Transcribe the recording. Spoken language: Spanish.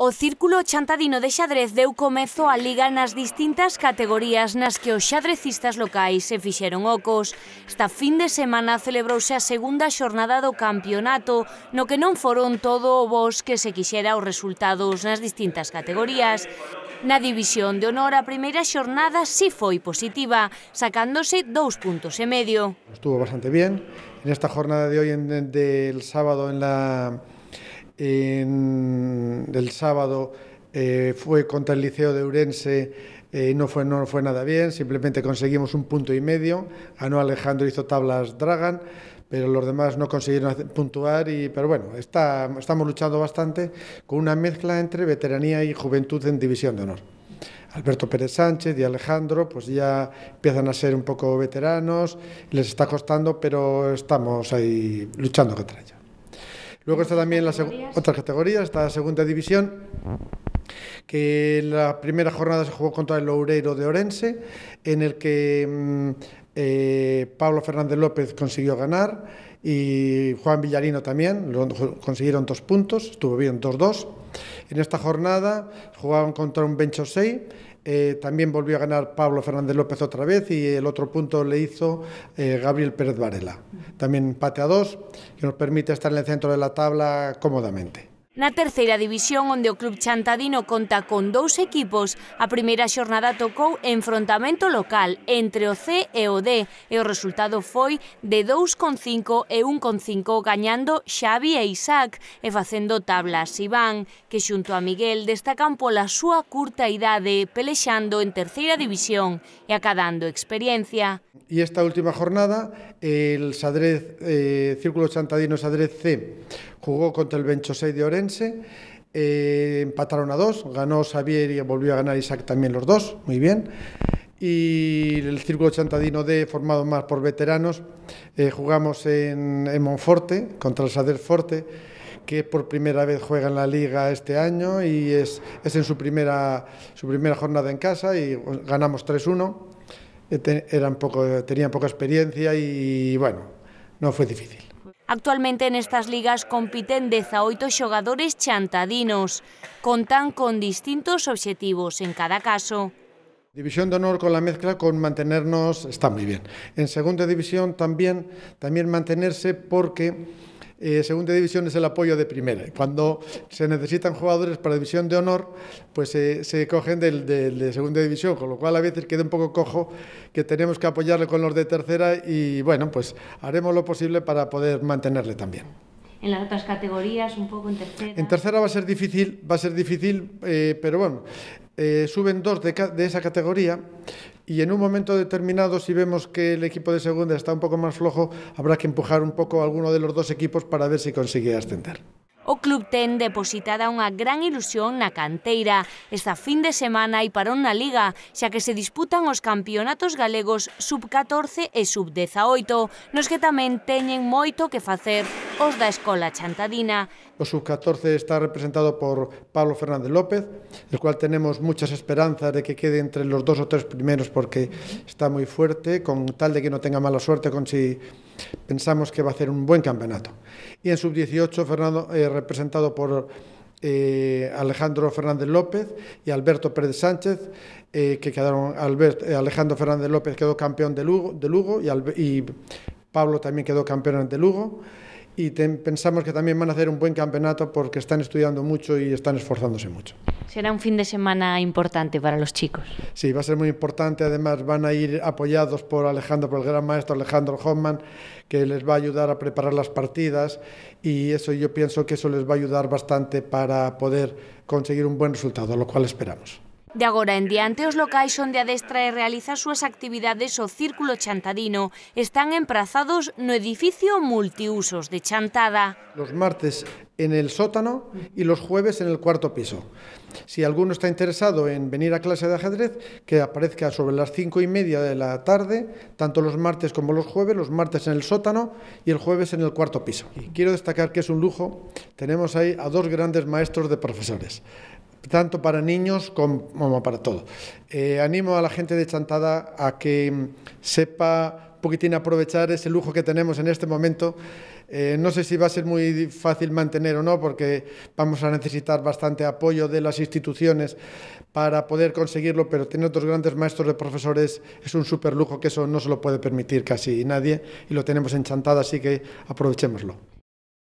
O Círculo Chantadino de Xadrez deu comezo a liga nas distintas categorías nas que os xadrecistas locais se fixeron ocos. Esta fin de semana celebrouse a segunda xornada do campeonato, no que non foron todo o vos que se quixera os resultados nas distintas categorías. Na división de honor a primeira xornada si foi positiva, sacándose dous puntos e medio. Estuvo bastante bien. En esta jornada de hoy, en, del sábado, en la en el sábado eh, fue contra el Liceo de Urense, y eh, no, fue, nada bien, simplemente conseguimos un punto y medio, no Alejandro, hizo tablas Dragan, pero los demás no consiguieron puntuar, y, pero bueno, estamos luchando bastante con una mezcla entre veteranía y juventud en división de honor. Alberto Pérez Sánchez y Alejandro, pues ya empiezan a ser un poco veteranos, les está costando, pero estamos ahí luchando contra ellos. Luego está también la otra categoría, está la segunda división, que la primera jornada se jugó contra el Loureiro de Orense, en el que mm, eh, Pablo Fernández López consiguió ganar y Juan Villarino también, consiguieron dos puntos, estuvo bien, 2-2. En esta jornada jugaban contra un Benchosei eh, también volvió a ganar Pablo Fernández López otra vez y el otro punto le hizo eh, Gabriel Pérez Varela. También empate a dos, que nos permite estar en el centro de la tabla cómodamente. Na terceira división, onde o club Chantadino conta con dous equipos, a primeira xornada tocou enfrontamento local entre o C e o D, e o resultado foi de 2,5 e 1,5 gañando Xavi e Isaac e facendo tablas Iván, que xunto a Miguel destacan pola súa curta idade pelexando en terceira división e acadando experiencia. E esta última jornada, el Sadrez, eh, Círculo Chantadino Sadrez C, jugou contra el 6 de Oren, Eh, empataron a dos, ganó Xavier y volvió a ganar Isaac también los dos, muy bien. Y el Círculo Chantadino D, formado más por veteranos, eh, jugamos en, Monforte contra el Sader Forte, que por primera vez juega en la liga este año y es, en su primera, su primera jornada en casa y ganamos 3-1. Eh, poco, tenían poca experiencia y bueno, no fue difícil. Actualmente nestas ligas compiten 18 xogadores chantadinos. Contan con distintos obxectivos en cada caso. División de honor con la mezcla, con mantenernos, está muy bien. En segunda división también, también mantenerse porque Eh, segunda división es el apoyo de primera. Cuando se necesitan jugadores para división de honor, pues eh, se cogen del, de segunda división, con lo cual a veces queda un poco cojo que tenemos que apoyarle con los de tercera y bueno, pues haremos lo posible para poder mantenerle también en las otras categorías, un poco en tercera. En tercera va a ser difícil, va a ser difícil, eh, pero bueno, suben dos de, esa categoría, y en un momento determinado, si vemos que el equipo de segunda está un poco más flojo, habrá que empujar un pouco a alguno de los dos equipos para ver se si consigue ascender. O club ten depositada unha gran ilusión na canteira esta fin de semana hai parón na Liga, xa que se disputan os campeonatos galegos sub-14 e sub-18, nos que tamén teñen moito que facer. os Escola Chantadina. O sub-14 está representado por Pablo Fernández López, el cual tenemos muchas esperanzas de que quede entre los dos o tres primeros porque está muy fuerte, con tal de que no tenga mala suerte con si pensamos que va a hacer un buen campeonato. Y en sub-18 Fernando eh, representado por eh, Alejandro Fernández López y Alberto Pérez Sánchez, eh, que quedaron, Albert, Alejandro Fernández López quedó campeón de Lugo, de Lugo y, Pablo también quedó campeón de Lugo y pensamos que también van a hacer un buen campeonato porque están estudiando mucho y están esforzándose mucho. Será un fin de semana importante para los chicos. Sí, va a ser muy importante. Además, van a ir apoyados por Alejandro, por el gran maestro Alejandro Hoffman, que les va a ayudar a preparar las partidas y eso yo pienso que eso les va a ayudar bastante para poder conseguir un buen resultado, lo cual esperamos. De agora en diante, os locais donde a destra e realiza sus actividades o Círculo Chantadino están emprazados no edificio multiusos de Chantada. Los martes en el sótano y los jueves en el cuarto piso. Si alguno está interesado en venir a clase de ajedrez, que aparezca sobre las cinco y media de la tarde, tanto los martes como los jueves, los martes en el sótano y el jueves en el cuarto piso. Y quiero destacar que es un lujo, tenemos ahí a dos grandes maestros de profesores tanto para niños como para todos. Eh, animo a la gente de Chantada a que mm, sepa un poquitín aprovechar ese lujo que tenemos en este momento. Eh, no sé si va a ser muy fácil mantener o no, porque vamos a necesitar bastante apoyo de las instituciones para poder conseguirlo, pero tener otros grandes maestros de profesores es un super lujo que eso no se lo puede permitir casi nadie y lo tenemos en Chantada, así que aprovechémoslo.